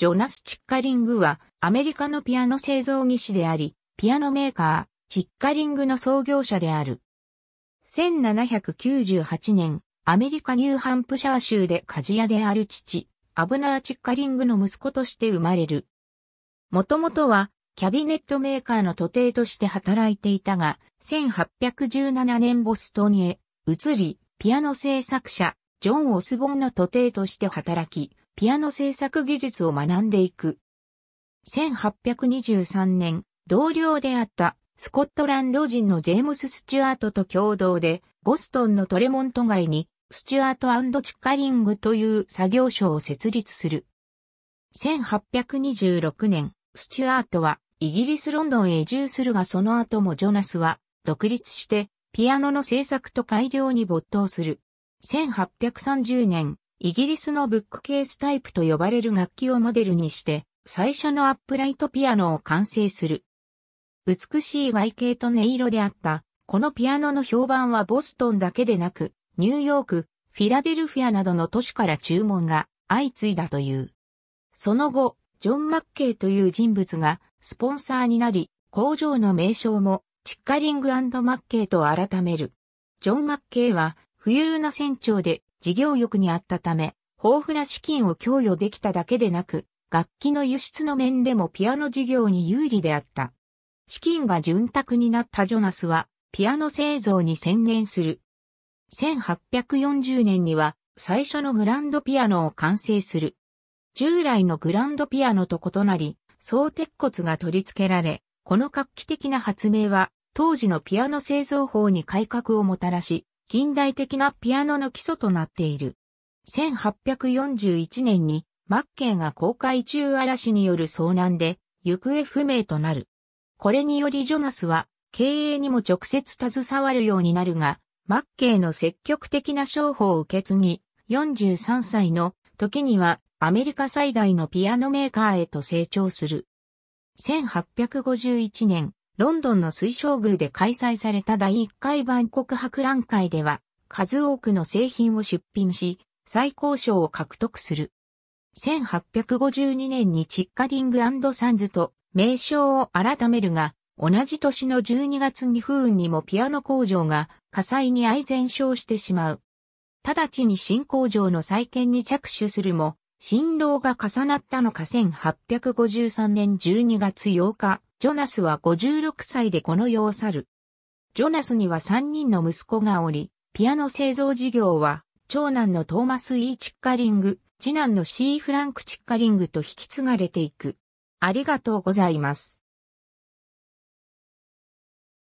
ジョナス・チッカリングは、アメリカのピアノ製造技師であり、ピアノメーカー、チッカリングの創業者である。1798年、アメリカ・ニューハンプシャー州で鍛冶屋である父、アブナー・チッカリングの息子として生まれる。もともとは、キャビネットメーカーの徒弟として働いていたが、1817年ボストンへ移り、ピアノ製作者、ジョン・オスボンの徒弟として働き、ピアノ制作技術を学んでいく。1823年、同僚であったスコットランド人のジェームス・スチュアートと共同で、ボストンのトレモント街に、スチュアートチッカリングという作業所を設立する。1826年、スチュアートはイギリス・ロンドンへ移住するがその後もジョナスは独立してピアノの制作と改良に没頭する。1830年、イギリスのブックケースタイプと呼ばれる楽器をモデルにして、最初のアップライトピアノを完成する。美しい外形と音色であった、このピアノの評判はボストンだけでなく、ニューヨーク、フィラデルフィアなどの都市から注文が相次いだという。その後、ジョン・マッケイという人物がスポンサーになり、工場の名称もチッカリングマッケイと改める。ジョン・マッケイは、富裕な船長で事業欲にあったため、豊富な資金を供与できただけでなく、楽器の輸出の面でもピアノ事業に有利であった。資金が潤沢になったジョナスは、ピアノ製造に専念する。1840年には、最初のグランドピアノを完成する。従来のグランドピアノと異なり、総鉄骨が取り付けられ、この画期的な発明は、当時のピアノ製造法に改革をもたらし、近代的なピアノの基礎となっている。1841年にマッケイが公開中嵐による遭難で行方不明となる。これによりジョナスは経営にも直接携わるようになるが、マッケイの積極的な商法を受け継ぎ、43歳の時にはアメリカ最大のピアノメーカーへと成長する。1851年、ロンドンの水晶宮で開催された第1回万国博覧会では、数多くの製品を出品し、最高賞を獲得する。1852年にチッカリングサンズと名称を改めるが、同じ年の12月に不運にもピアノ工場が火災に愛全焼してしまう。直ちに新工場の再建に着手するも、新郎が重なったのか1853年12月8日、ジョナスは56歳でこの世を去る。ジョナスには3人の息子がおり、ピアノ製造事業は、長男のトーマス・イー・チッカリング、次男のシー・フランク・チッカリングと引き継がれていく。ありがとうございます。